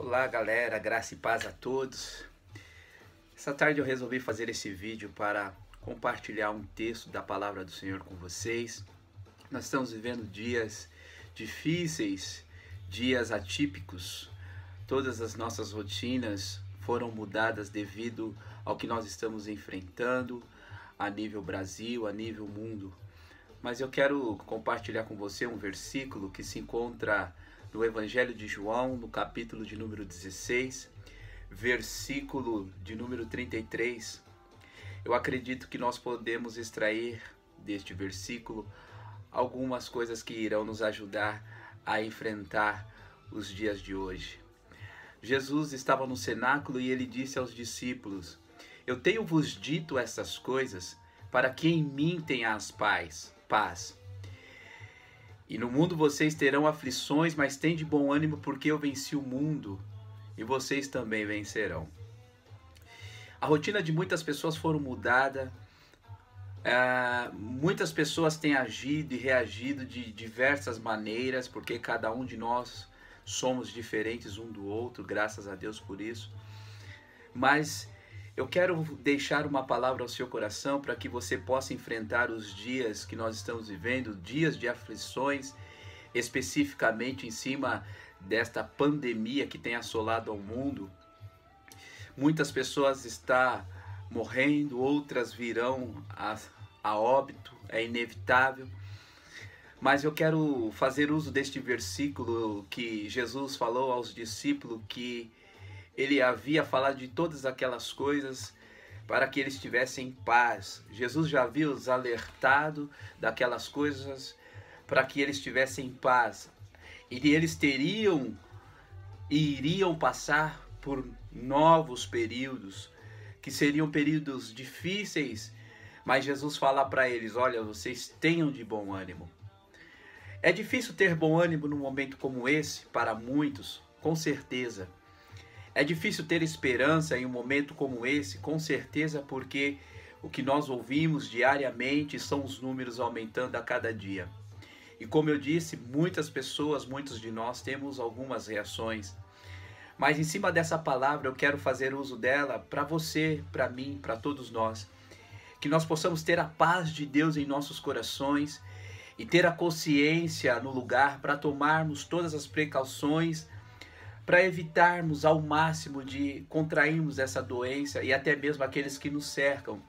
Olá galera, graça e paz a todos. Essa tarde eu resolvi fazer esse vídeo para compartilhar um texto da palavra do Senhor com vocês. Nós estamos vivendo dias difíceis, dias atípicos. Todas as nossas rotinas foram mudadas devido ao que nós estamos enfrentando a nível Brasil, a nível mundo. Mas eu quero compartilhar com você um versículo que se encontra no Evangelho de João, no capítulo de número 16, versículo de número 33. Eu acredito que nós podemos extrair deste versículo algumas coisas que irão nos ajudar a enfrentar os dias de hoje. Jesus estava no cenáculo e ele disse aos discípulos: Eu tenho-vos dito estas coisas para que em mim tenhas paz. Paz. E no mundo vocês terão aflições, mas tem de bom ânimo, porque eu venci o mundo e vocês também vencerão. A rotina de muitas pessoas foram mudada. Ah, muitas pessoas têm agido e reagido de diversas maneiras, porque cada um de nós somos diferentes um do outro, graças a Deus por isso. Mas eu quero deixar uma palavra ao seu coração para que você possa enfrentar os dias que nós estamos vivendo, dias de aflições, especificamente em cima desta pandemia que tem assolado ao mundo. Muitas pessoas estão morrendo, outras virão a, a óbito, é inevitável. Mas eu quero fazer uso deste versículo que Jesus falou aos discípulos que ele havia falado de todas aquelas coisas para que eles tivessem paz. Jesus já havia os alertado daquelas coisas para que eles tivessem paz. E eles teriam e iriam passar por novos períodos, que seriam períodos difíceis, mas Jesus fala para eles: olha, vocês tenham de bom ânimo. É difícil ter bom ânimo num momento como esse para muitos, com certeza. É difícil ter esperança em um momento como esse, com certeza, porque o que nós ouvimos diariamente são os números aumentando a cada dia. E como eu disse, muitas pessoas, muitos de nós temos algumas reações. Mas em cima dessa palavra, eu quero fazer uso dela para você, para mim, para todos nós. Que nós possamos ter a paz de Deus em nossos corações e ter a consciência no lugar para tomarmos todas as precauções para evitarmos ao máximo de contrairmos essa doença e até mesmo aqueles que nos cercam,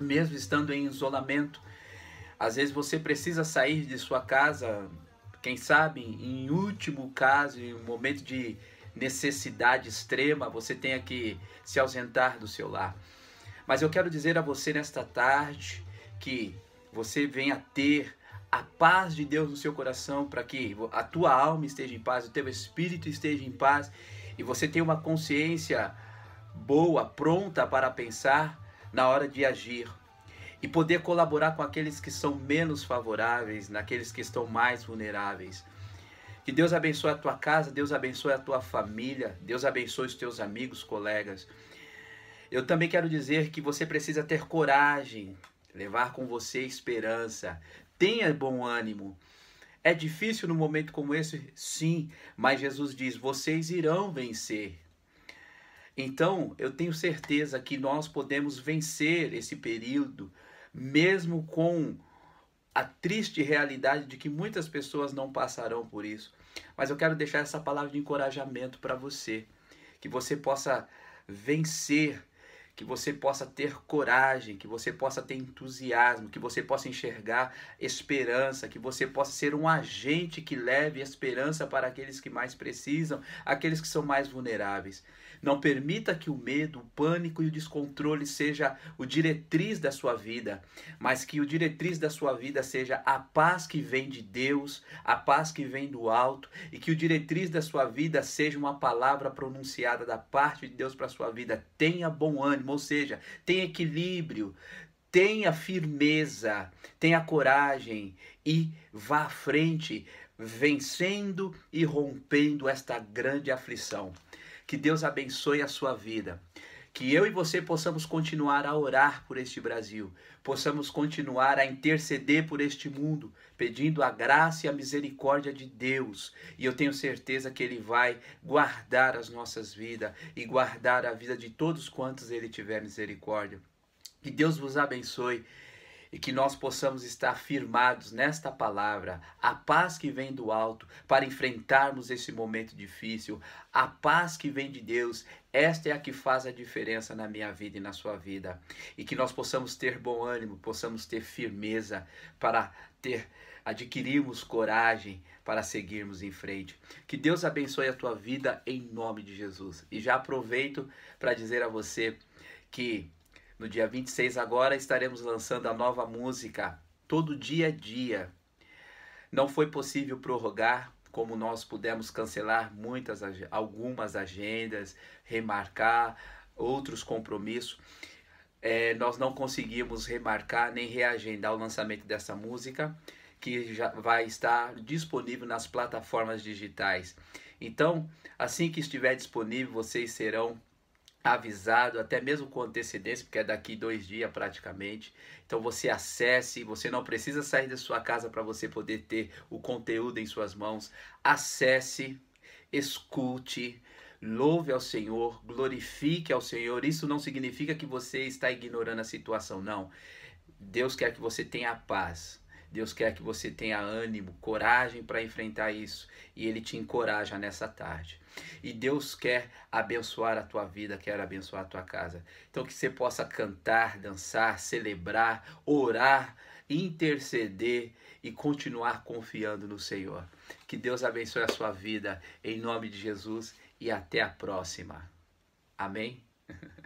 mesmo estando em isolamento. Às vezes você precisa sair de sua casa, quem sabe, em último caso, em um momento de necessidade extrema, você tenha que se ausentar do seu lar. Mas eu quero dizer a você nesta tarde que você venha ter a paz de Deus no seu coração, para que a tua alma esteja em paz, o teu espírito esteja em paz e você tenha uma consciência boa, pronta para pensar na hora de agir e poder colaborar com aqueles que são menos favoráveis, naqueles que estão mais vulneráveis. Que Deus abençoe a tua casa, Deus abençoe a tua família, Deus abençoe os teus amigos, colegas. Eu também quero dizer que você precisa ter coragem, levar com você esperança, Tenha bom ânimo. É difícil num momento como esse? Sim, mas Jesus diz: vocês irão vencer. Então, eu tenho certeza que nós podemos vencer esse período, mesmo com a triste realidade de que muitas pessoas não passarão por isso. Mas eu quero deixar essa palavra de encorajamento para você, que você possa vencer que você possa ter coragem, que você possa ter entusiasmo, que você possa enxergar esperança, que você possa ser um agente que leve esperança para aqueles que mais precisam, aqueles que são mais vulneráveis. Não permita que o medo, o pânico e o descontrole seja o diretriz da sua vida, mas que o diretriz da sua vida seja a paz que vem de Deus, a paz que vem do alto e que o diretriz da sua vida seja uma palavra pronunciada da parte de Deus para sua vida. Tenha bom ânimo ou seja, tenha equilíbrio, tenha firmeza, tenha coragem e vá à frente, vencendo e rompendo esta grande aflição. Que Deus abençoe a sua vida que eu e você possamos continuar a orar por este Brasil, possamos continuar a interceder por este mundo, pedindo a graça e a misericórdia de Deus. E eu tenho certeza que Ele vai guardar as nossas vidas e guardar a vida de todos quantos Ele tiver misericórdia. Que Deus vos abençoe e que nós possamos estar firmados nesta palavra, a paz que vem do alto para enfrentarmos esse momento difícil, a paz que vem de Deus, esta é a que faz a diferença na minha vida e na sua vida. E que nós possamos ter bom ânimo, possamos ter firmeza para ter adquirirmos coragem para seguirmos em frente. Que Deus abençoe a tua vida em nome de Jesus. E já aproveito para dizer a você que no dia 26 agora estaremos lançando a nova música Todo Dia a é Dia. Não foi possível prorrogar, como nós pudemos cancelar muitas algumas agendas, remarcar outros compromissos. É, nós não conseguimos remarcar nem reagendar o lançamento dessa música, que já vai estar disponível nas plataformas digitais. Então, assim que estiver disponível, vocês serão avisado, até mesmo com antecedência, porque é daqui dois dias praticamente. Então você acesse, você não precisa sair da sua casa para você poder ter o conteúdo em suas mãos. Acesse, escute, louve ao Senhor, glorifique ao Senhor. Isso não significa que você está ignorando a situação, não. Deus quer que você tenha paz. Deus quer que você tenha ânimo, coragem para enfrentar isso e Ele te encoraja nessa tarde. E Deus quer abençoar a tua vida, quer abençoar a tua casa. Então que você possa cantar, dançar, celebrar, orar, interceder e continuar confiando no Senhor. Que Deus abençoe a sua vida em nome de Jesus e até a próxima. Amém?